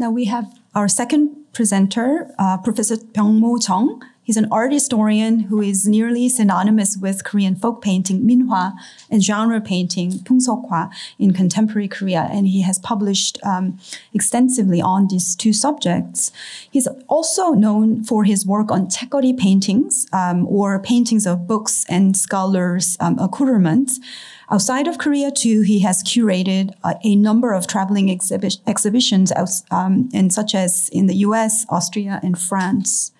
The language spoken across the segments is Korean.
Now we have our second presenter, uh, Professor Pyeongmo Mo Jung. He's an art historian who is nearly synonymous with Korean folk painting, minhwa, and genre painting, pungsokwa, in contemporary Korea. And he has published um, extensively on these two subjects. He's also known for his work on tekkori paintings, um, or paintings of books and scholars' um, accoutrements. Outside of Korea, too, he has curated uh, a number of traveling exhibi exhibitions, um, such as in the US, Austria, and France.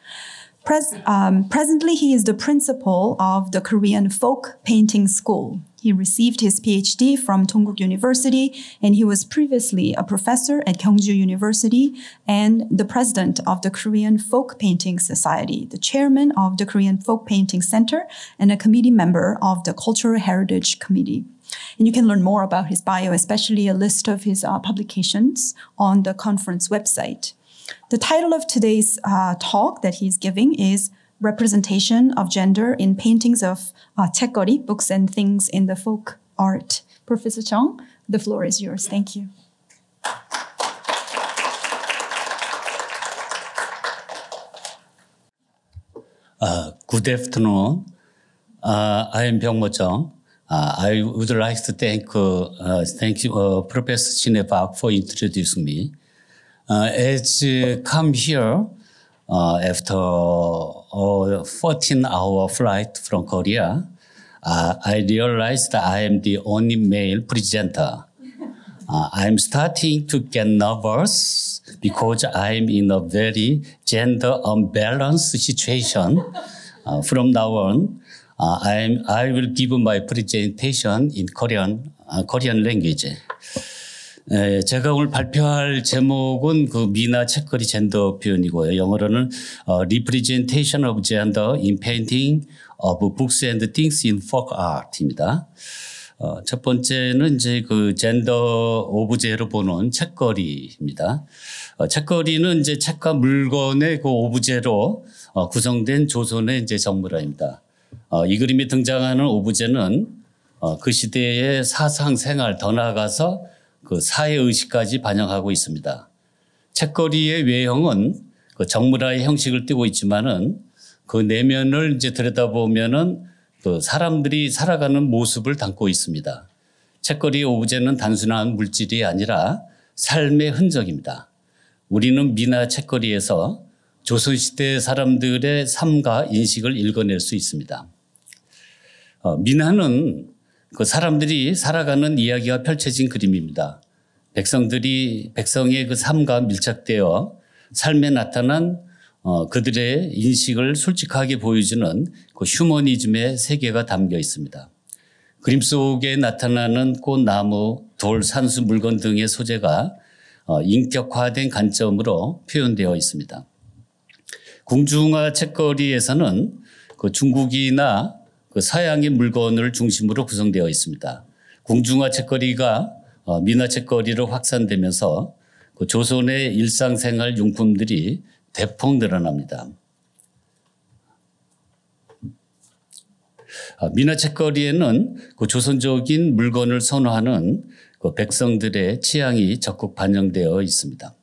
Pres um, presently, he is the principal of the Korean Folk Painting School. He received his PhD from Tongguk University, and he was previously a professor at Gyeongju University and the president of the Korean Folk Painting Society, the chairman of the Korean Folk Painting Center, and a committee member of the Cultural Heritage Committee. And you can learn more about his bio, especially a list of his uh, publications on the conference website. The title of today's uh, talk that he's giving is Representation of Gender in Paintings of uh, Tekori, Books and Things in the Folk Art. Professor Chong, the floor is yours. Thank you. Uh, good afternoon. Uh, I am Byung Mo uh, I would like to thank uh, uh thank you, uh, Professor Chinebak for introducing me. it's come here after a 14 hour flight from Korea. I realized I am the only male presenter. I'm starting to get nervous because I'm in a very gender unbalanced situation. from now on, I'm, I will give my presentation in Korean, Korean language. 예, 제가 오늘 발표할 제목은 그 미나 책거리 젠더 표현이고요. 영어로는 어, Representation of Gender in Painting of Books and Things in Folk Art입니다. 어, 첫 번째는 이제 그 젠더 오브제로 보는 책거리입니다. 어, 책거리는 이제 책과 물건의 그 오브제로 어, 구성된 조선의 이제 정물화입니다. 어, 이 그림이 등장하는 오브제는 그 시대의 사상 생활 더 나아가서 그 사회의식까지 반영하고 있습니다. 책거리의 외형은 그 정물화의 형식을 띠고 있지만은 그 내면을 이제 들여다보면은 그 사람들이 살아가는 모습을 담고 있습니다. 책거리의 오브제는 단순한 물질이 아니라 삶의 흔적입니다. 우리는 미나 책거리에서 조선시대 사람들의 삶과 인식을 읽어낼 수 있습니다. 어, 미나는 그 사람들이 살아가는 이야기가 펼쳐진 그림입니다. 백성들이 백성의 그 삶과 밀착되어 삶에 나타난 어, 그들의 인식을 솔직하게 보여주는 그 휴머니즘의 세계가 담겨 있습니다. 그림 속에 나타나는 꽃, 나무, 돌, 산수, 물건 등의 소재가 어, 인격화된 관점으로 표현되어 있습니다. 궁중화 책거리에서는 그 중국이나 그 사양의 물건을 중심으로 구성되어 있습니다. 공중화 책거리가 민화 어, 책거리로 확산되면서 그 조선의 일상생활 용품들이 대폭 늘어납니다. 민화 아, 책거리에는 그 조선적인 물건을 선호하는 그 백성들의 취향이 적극 반영되어 있습니다.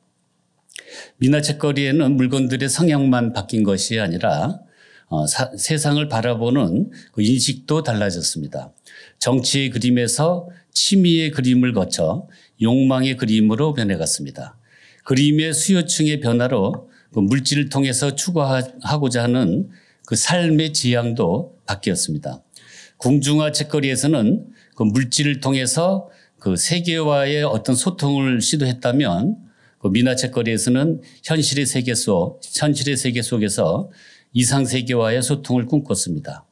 민화 책거리에는 물건들의 성향만 바뀐 것이 아니라 어, 사, 세상을 바라보는 그 인식도 달라졌습니다. 정치의 그림에서 취미의 그림을 거쳐 욕망의 그림으로 변해갔습니다. 그림의 수요층의 변화로 그 물질을 통해서 추구하고자 하는 그 삶의 지향도 바뀌었습니다. 궁중화 책거리에서는 그 물질을 통해서 그 세계와의 어떤 소통을 시도했다면 그 미나 책거리에서는 현실의 세계 속, 현실의 세계 속에서 이상세계와의 소통을 꿈꿨습니다.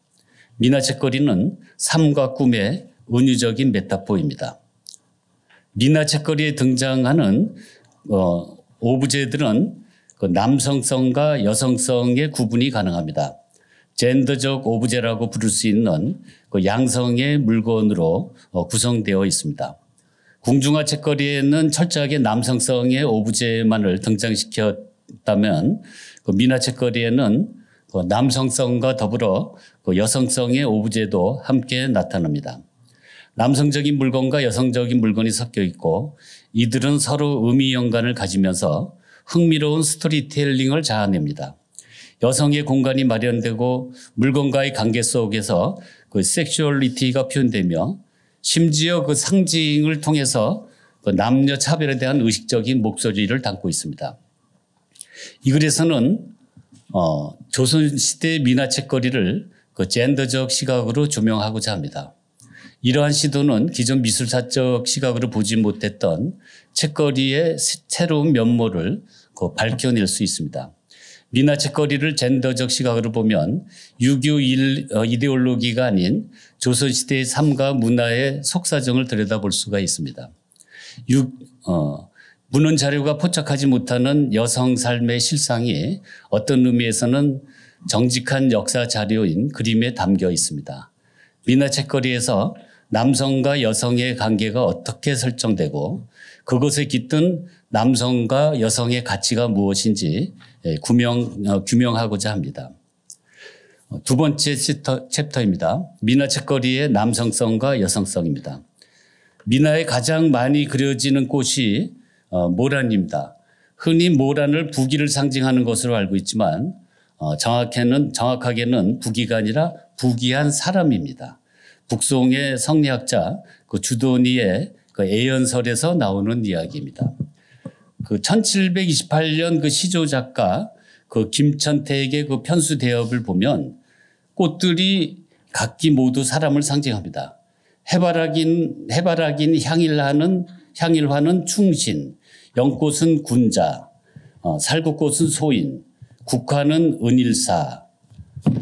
미나책거리는 삶과 꿈의 은유적인 메타포입니다. 미나책거리에 등장하는 어, 오브제들은 그 남성성과 여성성의 구분이 가능합니다. 젠더적 오브제라고 부를 수 있는 그 양성의 물건으로 어, 구성되어 있습니다. 궁중화 책거리에는 철저하게 남성성의 오브제만을 등장시켰다면 그 미나 책거리에는 그 남성성과 더불어 그 여성성의 오브제도 함께 나타납니다. 남성적인 물건과 여성적인 물건이 섞여 있고 이들은 서로 의미 연관을 가지면서 흥미로운 스토리텔링을 자아냅니다. 여성의 공간이 마련되고 물건과의 관계 속에서 그 섹슈얼리티가 표현되며 심지어 그 상징을 통해서 그 남녀 차별에 대한 의식적인 목소리를 담고 있습니다. 이 글에서는 어, 조선시대 미나책거리를그 젠더적 시각으로 조명하고자 합니다. 이러한 시도는 기존 미술사적 시각으로 보지 못했던 책거리의 새로운 면모를 그 밝혀낼 수 있습니다. 미나 책거리를 젠더적 시각으로 보면 6.25 어, 이데올로기가 아닌 조선시대의 삶과 문화의 속사정을 들여다볼 수가 있습니다. 6, 어, 무는 자료가 포착하지 못하는 여성 삶의 실상이 어떤 의미에서는 정직한 역사 자료인 그림에 담겨 있습니다. 미나 책거리에서 남성과 여성의 관계가 어떻게 설정되고 그것에 깃든 남성과 여성의 가치가 무엇인지 예, 구명, 어, 규명하고자 합니다. 두 번째 챕터, 입니다 미나 책거리의 남성성과 여성성입니다. 미나에 가장 많이 그려지는 꽃이 어, 모란입니다. 흔히 모란을 부기를 상징하는 것으로 알고 있지만 어, 정확해는, 정확하게는 부기가 아니라 부기한 사람입니다. 북송의 성리학자 그 주도니의 그 애연설에서 나오는 이야기입니다. 그 1728년 그 시조 작가 그 김천택의 그 편수 대업을 보면 꽃들이 각기 모두 사람을 상징합니다. 해바라긴 해바라긴 향일하는 향일화는 충신, 영꽃은 군자, 어, 살구꽃은 소인, 국화는 은일사,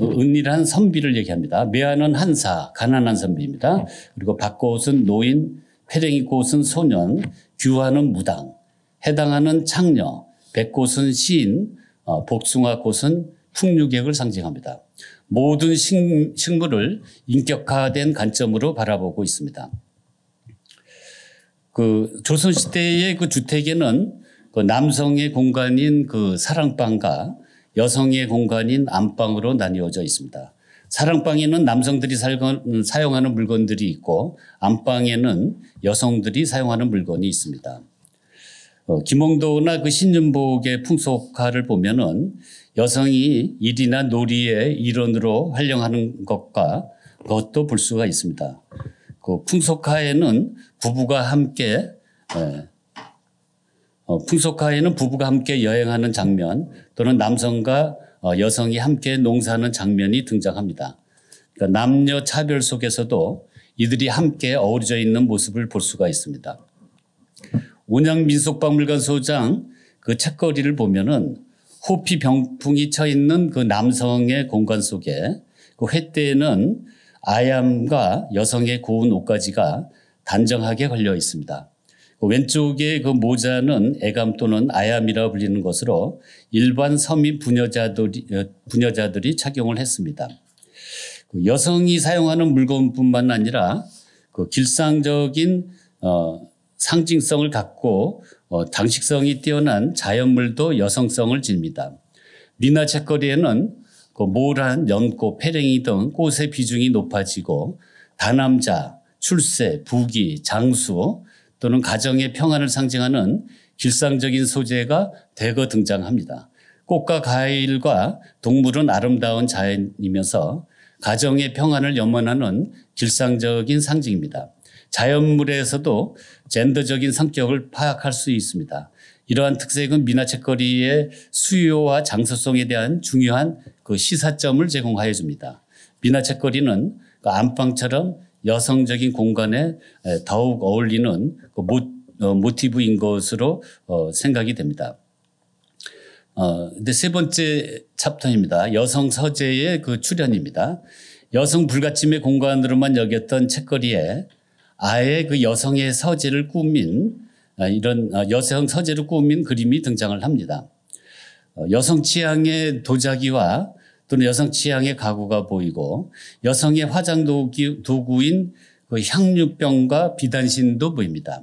어, 은일한 선비를 얘기합니다. 매화는 한사, 가난한 선비입니다. 그리고 박꽃은 노인, 패랭이꽃은 소년, 규화는 무당, 해당하는 창녀, 백꽃은 시인, 어, 복숭아꽃은 풍류객을 상징합니다. 모든 식, 식물을 인격화된 관점으로 바라보고 있습니다. 그 조선 시대의 그 주택에는 그 남성의 공간인 그 사랑방과 여성의 공간인 안방으로 나뉘어져 있습니다. 사랑방에는 남성들이 살건, 사용하는 물건들이 있고 안방에는 여성들이 사용하는 물건이 있습니다. 어, 김홍도나 그 신윤복의 풍속화를 보면은 여성이 일이나 놀이의 일원으로 활용하는 것과 그것도 볼 수가 있습니다. 그 풍속화에는 부부가 함께 예, 어, 풍속화에는 부부가 함께 여행하는 장면 또는 남성과 어, 여성이 함께 농사하는 장면이 등장합니다. 그러니까 남녀 차별 속에서도 이들이 함께 어우러져 있는 모습을 볼 수가 있습니다. 온양민속박물관 소장 그 책거리를 보면은 호피 병풍이 쳐 있는 그 남성의 공간 속에 그 횃대에는 아얌과 여성의 고운 옷가지가 단정하게 걸려 있습니다. 그 왼쪽의 그 모자는 애감 또는 아얌이라 불리는 것으로 일반 서민 부녀자들이, 어, 부녀자들이 착용을 했습니다. 그 여성이 사용하는 물건뿐만 아니라 그 길상적인 어, 상징성을 갖고 어, 장식성이 뛰어난 자연물도 여성성을 집니다. 미나 책거리에는 그 모란, 연꽃, 페랭이 등 꽃의 비중이 높아지고 다남자, 출세, 부귀, 장수 또는 가정의 평안을 상징하는 길상적인 소재가 대거 등장합니다. 꽃과 과일과 동물은 아름다운 자연이면서 가정의 평안을 염원하는 길상적인 상징입니다. 자연물에서도 젠더적인 성격을 파악할 수 있습니다. 이러한 특색은 미나책거리의 수요와 장소성에 대한 중요한 그 시사점을 제공하여 줍니다. 미나책거리는 그 안방처럼 여성적인 공간에 더욱 어울리는 그 모, 어, 티브인 것으로 어, 생각이 됩니다. 어, 근데 세 번째 챕터입니다. 여성 서재의 그 출현입니다. 여성 불가침의 공간으로만 여겼던 책거리에 아예 그 여성의 서재를 꾸민 아, 이런 아, 여성 서재를 꾸민 그림이 등장을 합니다. 어, 여성 취향의 도자기와 또는 여성 취향의 가구가 보이고 여성의 화장 도구, 인그 향유병과 비단신도 보입니다.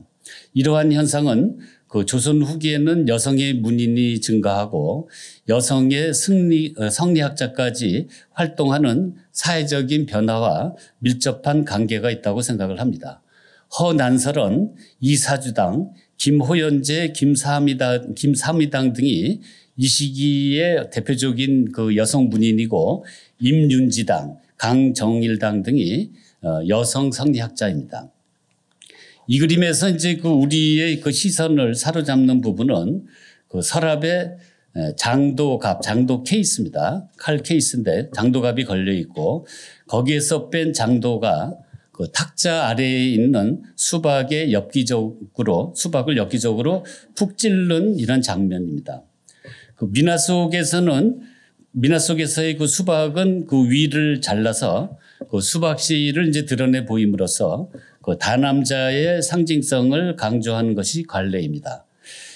이러한 현상은 그 조선 후기에는 여성의 문인이 증가하고 여성의 승리, 어, 성리학자까지 활동하는 사회적인 변화와 밀접한 관계가 있다고 생각을 합니다. 허난설은 이사주당, 김호연제, 김사미당, 김사미당 등이 이 시기에 대표적인 그 여성 문인이고 임윤지당, 강정일당 등이 어, 여성 성리학자입니다. 이 그림에서 이제 그 우리의 그 시선을 사로잡는 부분은 그 서랍에 장도갑, 장도 케이스입니다. 칼 케이스인데 장도갑이 걸려 있고 거기에서 뺀 장도가 그 탁자 아래에 있는 수박의 엽기적으로 수박을 엽기적으로 푹 찔른 이런 장면입니다. 그 미나 속에서는 미나 속에서의 그 수박은 그 위를 잘라서 그 수박씨를 이제 드러내 보임으로써 그 다남자의 상징성을 강조하는 것이 관례입니다.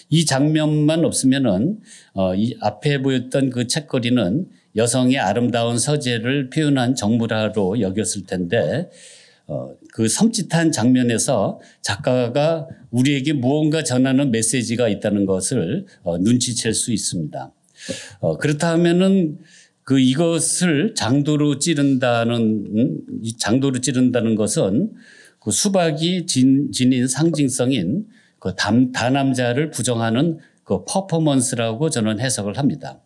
이 장면만 없으면은 어, 이 앞에 보였던 그 책거리는 여성의 아름다운 서재를 표현한 정물화로 여겼을 텐데 어, 그 섬찟한 장면에서 작가가 우리에게 무언가 전하는 메시지가 있다는 것을 어, 눈치챌 수 있습니다. 어, 그렇다면은 그 이것을 장도로 찌른다는 음, 장도로 찌른다는 것은 그 수박이 진, 인 상징성인 그 담, 다남자를 부정하는 그 퍼포먼스라고 저는 해석을 합니다.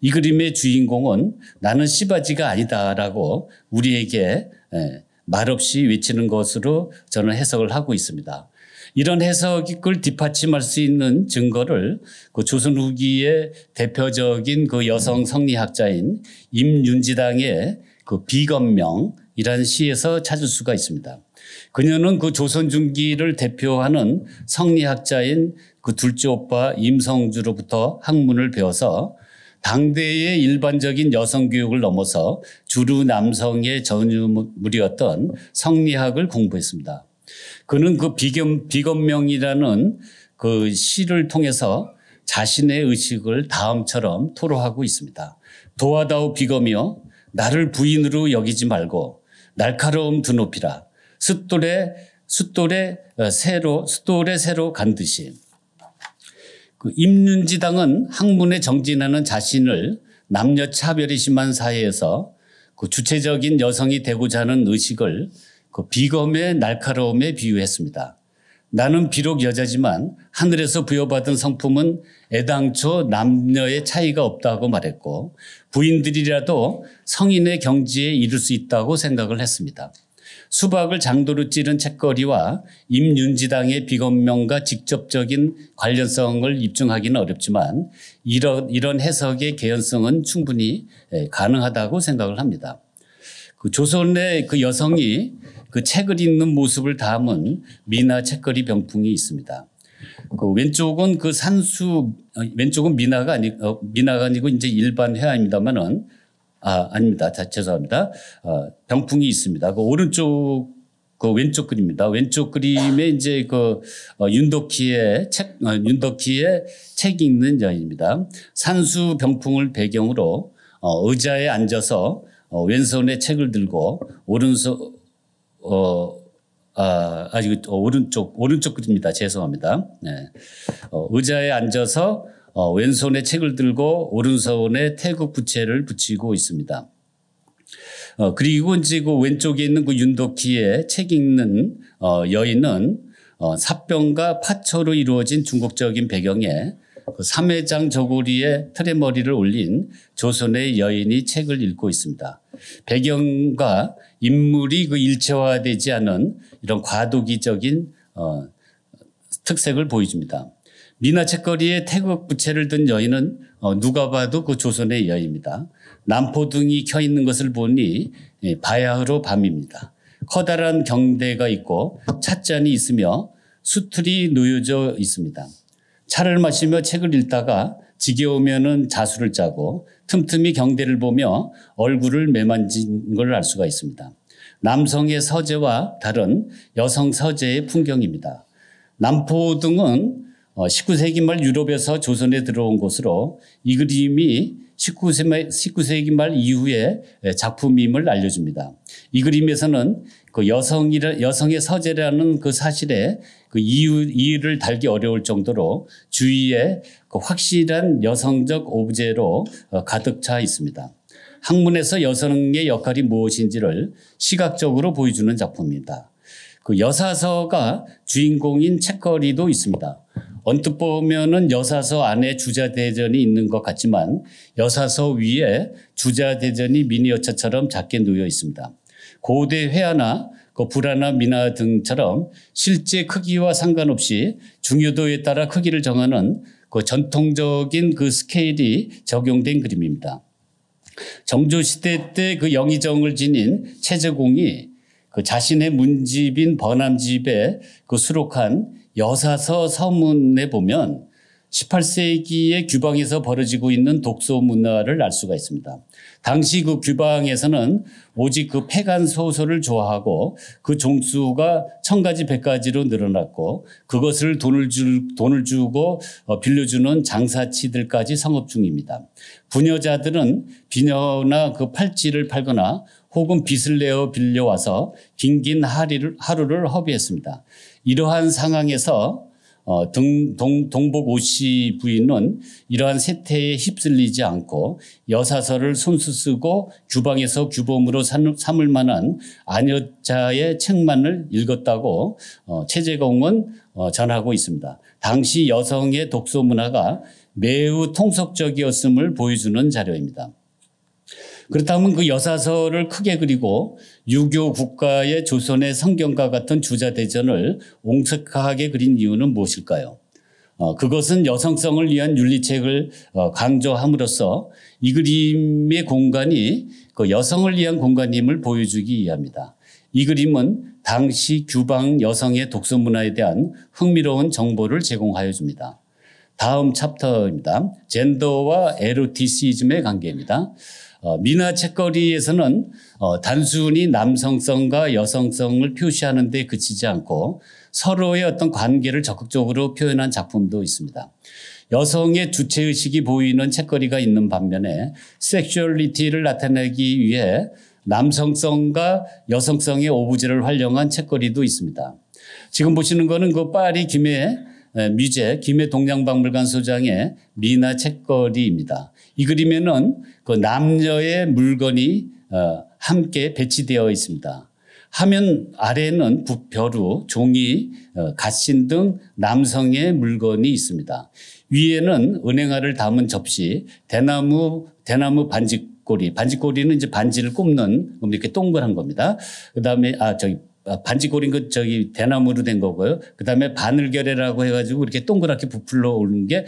이 그림의 주인공은 나는 씨바지가 아니다라고 우리에게 예, 말없이 외치는 것으로 저는 해석을 하고 있습니다. 이런 해석을 뒷받침할 수 있는 증거를 그 조선 후기의 대표적인 그 여성 성리학자인 임윤지당의 그 비건명이라는 시에서 찾을 수가 있습니다. 그녀는 그 조선 중기를 대표하는 성리학자인 그 둘째 오빠 임성주로부터 학문을 배워서 당대의 일반적인 여성 교육을 넘어서 주류 남성의 전유물이었던 성리학을 공부했습니다. 그는 그 비견, 비건명이라는 그 시를 통해서 자신의 의식을 다음처럼 토로하고 있습니다. 도하다오 비검이여 나를 부인으로 여기지 말고 날카로움 드높이라 숫돌에 숫돌에 어, 새로 숫돌에 새로 간 듯이 그 임윤지당은 학문에 정진하는 자신을 남녀 차별이 심한 사회에서 그 주체적인 여성이 되고자 하는 의식을 그 비검의 날카로움에 비유했습니다. 나는 비록 여자지만 하늘에서 부여받은 성품은 애당초 남녀의 차이가 없다고 말했고 부인들이라도 성인의 경지에 이를 수 있다고 생각을 했습니다. 수박을 장도로 찌른 책거리와 임윤지당의 비건명과 직접적인 관련성을 입증하기는 어렵지만 이런, 이런 해석의 개연성은 충분히 예, 가능하다고 생각을 합니다. 그 조선의 그 여성이 그 책을 읽는 모습을 담은 미나 책거리 병풍이 있습니다. 그 왼쪽은 그 산수, 어, 왼쪽은 미나가 아니, 어, 미나가 아니고 이제 일반 회화입니다만은 아, 아닙니다. 자, 죄송합니다. 어, 병풍이 있습니다. 그 오른쪽 그 왼쪽 그림입니다. 왼쪽 그림에 이제 그 어, 윤덕희의 책, 어, 윤덕희의 책 읽는 여인입니다. 산수 병풍을 배경으로 어, 의자에 앉아서 어, 왼손에 책을 들고 오른손 어, 아, 아직 그, 어, 오른쪽 오른쪽 그립니다. 죄송합니다. 네. 의자에 앉아서 어, 왼손에 책을 들고 오른손에 태극 부채를 붙이고 있습니다. 어, 그리고 이제 그 왼쪽에 있는 그 윤도키의 책 읽는 어, 여인은 어, 사병과 파초로 이루어진 중국적인 배경에 그 3회장 저고리에 트레머리를 올린 조선의 여인이 책을 읽고 있습니다. 배경과 인물이 그 일체화되지 않은 이런 과도기적인 어, 특색을 보여줍니다. 미나 책거리에 태극 부채를 든 여인은 어, 누가 봐도 그 조선의 여입니다. 남포등이 켜 있는 것을 보니 예, 바야흐로 밤입니다. 커다란 경대가 있고 찻잔이 있으며 수틀이 놓여져 있습니다. 차를 마시며 책을 읽다가 지겨우면 자수를 짜고 틈틈이 경대를 보며 얼굴을 매만진 걸 알 수가 있습니다. 남성의 서재와 다른 여성 서재의 풍경입니다. 남포등은 19세기 어, 말 유럽에서 조선에 들어온 것으로 이 그림이 19세, 기말 이후에 작품임을 알려줍니다. 이 그림에서는 그 여성이라, 여성의 서재라는 그 사실에 그 이유, 이유를 달기 어려울 정도로 주위에 그 확실한 여성적 오브제로 어, 가득 차 있습니다. 학문에서 여성의 역할이 무엇인지를 시각적으로 보여주는 작품입니다. 그 여사서가 주인공인 책거리도 있습니다. 언뜻 보면은 여사서 안에 주자 대전이 있는 것 같지만 여사서 위에 주자 대전이 미니어처처럼 작게 놓여 있습니다. 고대 회화나 그 불화나 미나 등처럼 실제 크기와 상관없이 중요도에 따라 크기를 정하는 그 전통적인 그 스케일이 적용된 그림입니다. 정조시대 때 그 영의정을 지닌 최재공이 그 자신의 문집인 버남집에 그 수록한 여사서 서문에 보면 18세기의 규방에서 벌어지고 있는 독서 문화를 알 수가 있습니다. 당시 그 규방에서는 오직 그 폐간 소설을 좋아하고 그 종수가 천 가지 백 가지로 늘어났고 그것을 돈을 줄 돈을 주고 어, 빌려주는 장사치들까지 성업 중입니다. 부녀자들은 비녀나 그 팔찌를 팔거나 혹은 빚을 내어 빌려와서 긴긴 하루를 허비했습니다. 이러한 상황에서 어, 동, 동, 동복 오씨 부인은 이러한 세태에 휩쓸리지 않고 여사서를 손수 쓰고 주방에서 규범으로 삼, 을 만한 아녀자의 책만을 읽었다고 어, 최재공은 어, 전하고 있습니다. 당시 여성의 독서 문화가 매우 통속적이었음을 보여주는 자료입니다. 그렇다면 그 여사서를 크게 그리고 유교 국가의 조선의 성경과 같은 주자 대전을 옹색하게 그린 이유는 무엇일까요? 어, 그것은 여성성을 위한 윤리책을 어, 강조함으로써 이 그림의 공간이 그 여성을 위한 공간임을 보여주기 위함이다. 이 그림은 당시 규방 여성의 독서 문화에 대한 흥미로운 정보를 제공하여 줍니다. 다음 챕터입니다. 젠더와 에로티시즘의 관계입니다. 어, 미나 책거리에서는 어, 단순히 남성성과 여성성을 표시하는 데 그치지 않고 서로의 어떤 관계를 적극적으로 표현한 작품도 있습니다. 여성의 주체의식이 보이는 책거리가 있는 반면에 섹슈얼리티를 나타내기 위해 남성성과 여성성의 오브제를 활용한 책거리도 있습니다. 지금 보시는 거는 그 파리 김해 미제 김해 동양박물관 소장의 미나 책거리입니다. 이 그림에는 그 남녀의 물건이 어, 함께 배치되어 있습니다. 화면 아래에는 붓벼루, 종이, 어, 갓신 등 남성의 물건이 있습니다. 위에는 은행화를 담은 접시, 대나무, 대나무 반지꼬리, 반지꼬리는 이제 반지를 꼽는 음, 이렇게 동그란 겁니다. 그 다음에, 아, 저기, 어, 반지 고린 그 저기 대나무로 된 거고요. 그 다음에 바늘결에라고 해가지고 이렇게 동그랗게 부풀러 오르는 게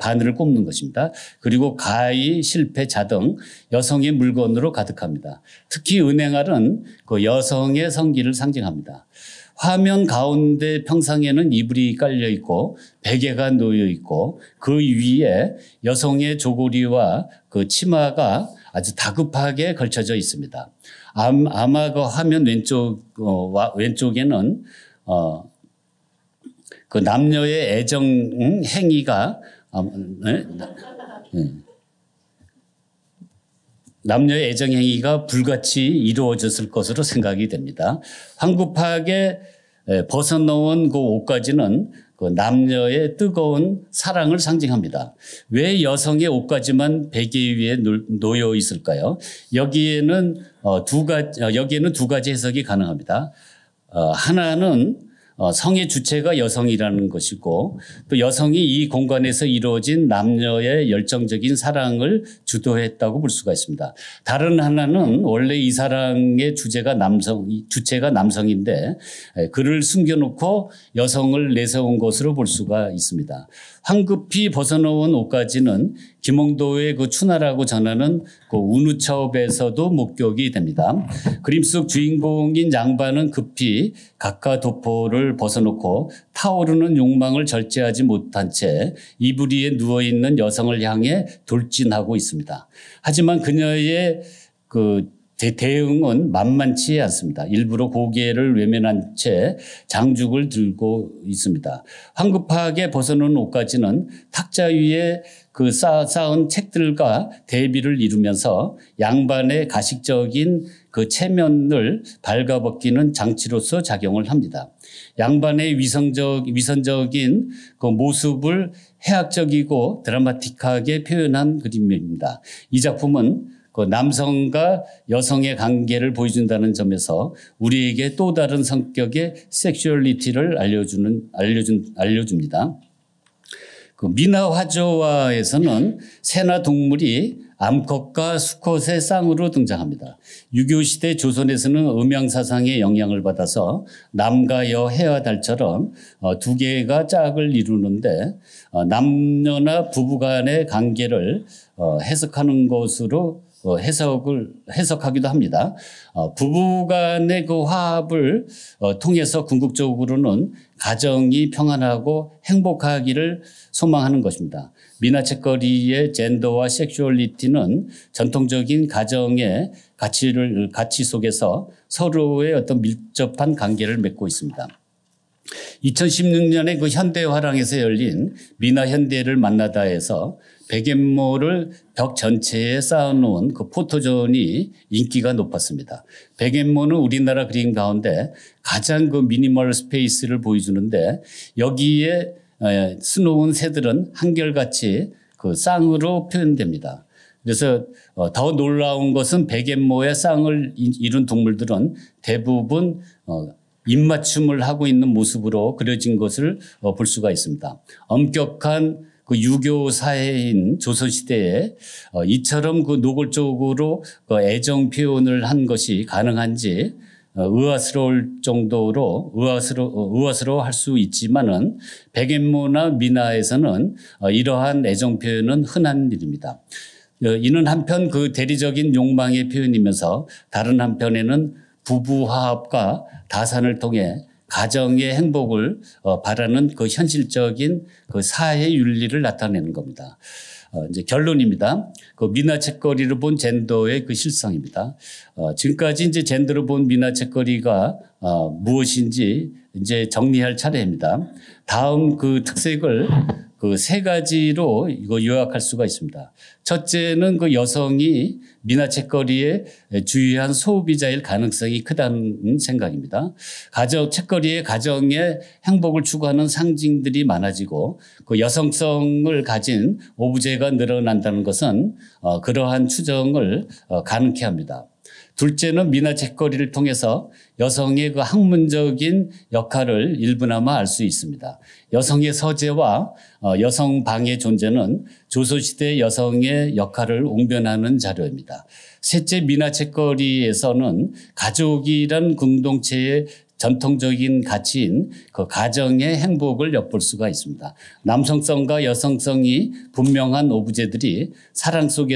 바늘을 꼽는 것입니다. 그리고 가위, 실패, 자등 여성의 물건으로 가득합니다. 특히 은행알은 그 여성의 성기를 상징합니다. 화면 가운데 평상에는 이불이 깔려 있고 베개가 놓여 있고 그 위에 여성의 조고리와 그 치마가 아주 다급하게 걸쳐져 있습니다. 암, 암화가 그 하면 왼쪽, 어, 와, 왼쪽에는, 어, 그 남녀의 애정 응? 행위가, 어, 네? 남녀의 애정 행위가 불같이 이루어졌을 것으로 생각이 됩니다. 황구팍의 벗어놓은 그 옷까지는 그 남녀의 뜨거운 사랑을 상징합니다. 왜 여성의 옷까지만 베개 위에 놓여 있을까요? 여기에는 어, 두 가지 어, 여기에는 두 가지 해석이 가능합니다. 어, 하나는 어, 성의 주체가 여성이라는 것이고 또 여성이 이 공간에서 이루어진 남녀의 열정적인 사랑을 주도했다고 볼 수가 있습니다. 다른 하나는 원래 이 사랑의 주제가 남성, 주체가 남성인데 그를 숨겨놓고 여성을 내세운 것으로 볼 수가 있습니다. 황급히 벗어놓은 옷까지는 김홍도의 그 추나라고 전하는 그운우업에서도 목격이 됩니다. 그림 속 주인공인 양반은 급히 각하 도포를 벗어놓고 타오르는 욕망을 절제하지 못한 채 이불 위에 누워있는 여성을 향해 돌진하고 있습니다. 하지만 그녀의 그 대, 응은 만만치 않습니다. 일부러 고개를 외면한 채 장죽을 들고 있습니다. 황급하게 벗어놓은 옷까지는 탁자 위에 그 쌓, 쌓은 책들과 대비를 이루면서 양반의 가식적인 그 체면을 발가벗기는 장치로서 작용을 합니다. 양반의 위성적, 위선적인 그 모습을 해학적이고 드라마틱하게 표현한 그림입니다. 이 작품은 그 남성과 여성의 관계를 보여준다는 점에서 우리에게 또 다른 성격의 섹슈얼리티를 알려주는 알려준 알려줍니다. 그 미나 화조화에서는 새나 동물이 암컷과 수컷의 쌍으로 등장합니다. 유교 시대 조선에서는 음양 사상의 영향을 받아서 남과 여, 해와 달처럼 어, 두 개가 짝을 이루는데 어, 남녀나 부부간의 관계를 어, 해석하는 것으로 어, 해석을 해석하기도 합니다. 어, 부부간의 그 화합을 어, 통해서 궁극적으로는 가정이 평안하고 행복하기를 소망하는 것입니다. 미나책거리의 젠더와 섹슈얼리티는 전통적인 가정의 가치를 가치 속에서 서로의 어떤 밀접한 관계를 맺고 있습니다. 2016년에 그 현대화랑에서 열린 미나 현대를 만나다에서 백엔모를 벽 전체에 쌓아놓은 그 포토존이 인기가 높았습니다. 백엔모는 우리나라 그림 가운데 가장 그 미니멀 스페이스를 보여주는데 여기에 수놓은 새들은 한결같이 그 쌍으로 표현됩니다. 그래서 어, 더 놀라운 것은 백엔모의 쌍을 이룬 동물들은 대부분 어, 입맞춤을 하고 있는 모습으로 그려진 것을 어, 볼 수가 있습니다. 엄격한 그 유교 사회인 조선시대에 어, 이처럼 그 노골적으로 어, 애정 표현을 한 것이 가능한지 의아스러울 정도로 의아스러, 의아스러워 할수 있지만은 백인문화 민화에서는 이러한 애정 표현은 흔한 일입니다. 이는 한편 그 대리적인 욕망의 표현이면서 다른 한편에는 부부화합과 다산을 통해 가정의 행복을 어, 바라는 그 현실적인 그 사회 윤리를 나타내는 겁니다. 어, 이제 결론입니다. 그 민화책거리를 본 젠더의 그 실상입니다. 어, 지금까지 이제 젠더를 본 민화책거리가 무엇인지 이제 정리할 차례입니다. 다음 그 특색을 그 세 가지로 이거 요약할 수가 있습니다. 첫째는 그 여성이 민화책거리에 주의한 소비자일 가능성이 크다는 생각입니다. 가정 책거리에 가정의 행복을 추구하는 상징들이 많아지고 그 여성성을 가진 오브제가 늘어난다는 것은 어, 그러한 추정을 어, 가능케 합니다. 둘째는 미나 책거리를 통해서 여성의 그 학문적인 역할을 일부나마 알 수 있습니다. 여성의 서재와 어, 여성 방의 존재는 조선시대 여성의 역할을 옹변하는 자료입니다. 셋째 미나 책거리에서는 가족이란 공동체의 전통적인 가치인 그 가정의 행복을 엿볼 수가 있습니다. 남성성과 여성성이 분명한 오브제들이 사랑 속에